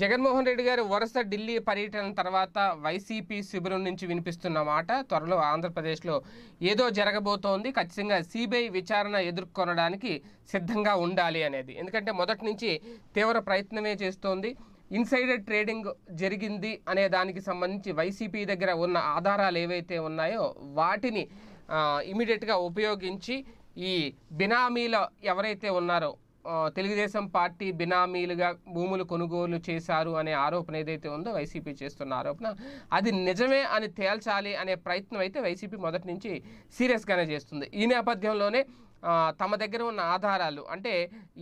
జగన్మోహన్ రెడ్డి గారి వరుస ఢిల్లీ పర్యటన తర్వాత వైసీపీ శిబిరం నుంచి వినిపిస్తున్న మాట త్వరలో ఆంధ్రప్రదేశ్లో ఏదో జరగబోతోంది ఖచ్చితంగా సిబిఐ విచారణ ఎదుర్కొనడానికి సిద్ధంగా ఉండాలి అనేది ఎందుకంటే మొదటి నుంచి తీవ్ర ప్రయత్నమే చేస్తోంది ఇన్సైడర్ ట్రేడింగ్ జరిగింది అనే దానికి సంబంధించి వైసీపీ దగ్గర ఉన్న ఆధారాలు ఏవైతే ఉన్నాయో వాటిని ఇమీడియట్గా ఉపయోగించి ఈ బినామీల ఎవరైతే ఉన్నారో తెలుగుదేశం పార్టీ బినామీలుగా భూములు కొనుగోలు చేశారు అనే ఆరోపణ ఏదైతే ఉందో వైసీపీ చేస్తున్న ఆరోపణ అది నిజమే అని తేల్చాలి అనే ప్రయత్నం అయితే వైసీపీ మొదటి నుంచి సీరియస్గానే చేస్తుంది ఈ నేపథ్యంలోనే తమ దగ్గర ఉన్న ఆధారాలు అంటే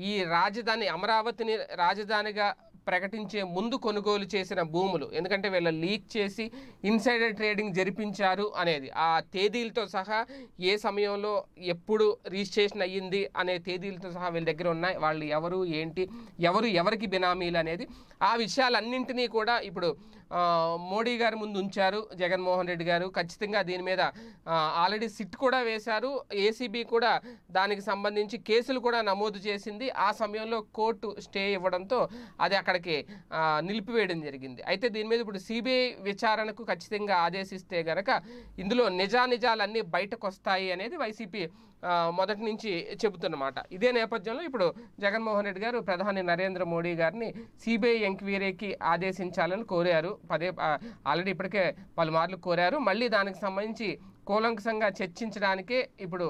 ఈ రాజధాని అమరావతిని రాజధానిగా ప్రకటించే ముందు కొనుగోలు చేసిన భూములు ఎందుకంటే వీళ్ళ లీక్ చేసి ఇన్సైడర్ ట్రేడింగ్ జరిపించారు అనేది ఆ తేదీలతో సహా ఏ సమయంలో ఎప్పుడు రిజిస్ట్రేషన్ అయ్యింది అనే తేదీలతో సహా వీళ్ళ దగ్గర ఉన్నాయి వాళ్ళు ఎవరు ఏంటి ఎవరు ఎవరికి బినామీలు అనేది ఆ విషయాలన్నింటినీ కూడా ఇప్పుడు మోడీ గారి ముందు ఉంచారు జగన్మోహన్ రెడ్డి గారు ఖచ్చితంగా దీని మీద ఆల్రెడీ సిట్ కూడా వేశారు ఏసీబీ కూడా దానికి సంబంధించి కేసులు కూడా నమోదు చేసింది ఆ సమయంలో కోర్టు స్టే ఇవ్వడంతో అది అక్కడికి నిలిపివేయడం జరిగింది అయితే దీని మీద ఇప్పుడు సిబిఐ విచారణకు ఖచ్చితంగా ఆదేశిస్తే గనక ఇందులో నిజానిజాలన్నీ బయటకు వస్తాయి అనేది వైసీపీ మొదటి నుంచి చెబుతున్నమాట ఇదే నేపథ్యంలో ఇప్పుడు జగన్మోహన్ రెడ్డి గారు ప్రధాని నరేంద్ర మోడీ గారిని సిబిఐ ఎంక్వైరీకి ఆదేశించాలని కోరారు పదే ఆల్రెడీ ఇప్పటికే పలుమార్లు కోరారు మళ్ళీ దానికి సంబంధించి కూలంకషంగా చర్చించడానికే ఇప్పుడు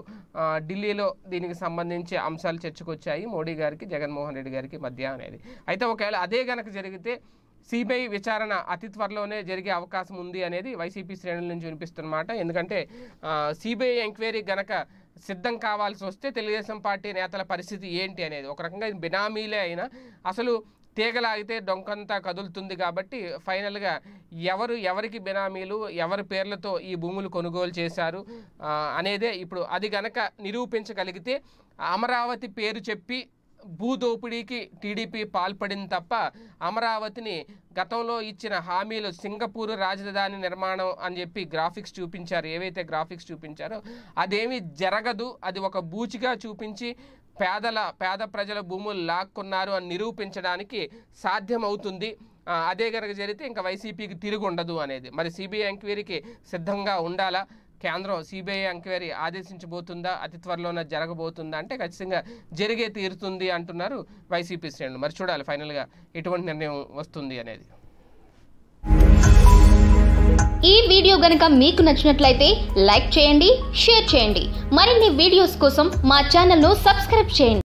ఢిల్లీలో దీనికి సంబంధించి అంశాలు చర్చకొచ్చాయి మోడీ గారికి జగన్మోహన్ రెడ్డి గారికి మధ్య అనేది అయితే ఒకవేళ అదే గనక జరిగితే సిబిఐ విచారణ అతి త్వరలోనే జరిగే అవకాశం ఉంది అనేది వైసీపీ శ్రేణుల నుంచి వినిపిస్తున్నమాట ఎందుకంటే సిబిఐ ఎంక్వైరీ గనక సిద్ధం కావాల్సి వస్తే తెలుగుదేశం పార్టీ నేతల పరిస్థితి ఏంటి అనేది ఒక రకంగా బినామీలే అయినా అసలు తీగలాగితే డొంకంతా కదులుతుంది కాబట్టి ఫైనల్గా ఎవరు ఎవరికి బినామీలు ఎవరి పేర్లతో ఈ భూములు కొనుగోలు చేశారు అనేదే ఇప్పుడు అది గనక నిరూపించగలిగితే అమరావతి పేరు చెప్పి భూదోపిడీకి టీడీపీ పాల్పడింది తప్ప అమరావతిని గతంలో ఇచ్చిన హామీలు సింగపూర్ రాజధాని నిర్మాణం అని చెప్పి గ్రాఫిక్స్ చూపించారు ఏవైతే గ్రాఫిక్స్ చూపించారో అదేమి జరగదు అది ఒక బూచిగా చూపించి పేదల పేద ప్రజల భూములు లాక్కున్నారు అని నిరూపించడానికి సాధ్యమవుతుంది అదే కనుక జరిగితే ఇంకా వైసీపీకి తిరిగి ఉండదు అనేది మరి సిబిఐ ఎంక్వైరీకి సిద్ధంగా ఉండాలా కేంద్రం సిబిఐ ఎంక్వైరీ ఆదేశించబోతుందా అతి త్వరలోనే జరగబోతుందా అంటే ఖచ్చితంగా జరిగే తీరుతుంది అంటున్నారు వైసీపీ శ్రేణులు మరి చూడాలి ఫైనల్గా ఎటువంటి నిర్ణయం వస్తుంది అనేది ఈ వీడియో గనక మీకు నచ్చినట్లయితే లైక్ చేయండి షేర్ చేయండి మరిన్ని వీడియోస్ కోసం మా ఛానల్ను సబ్స్క్రైబ్ చేయండి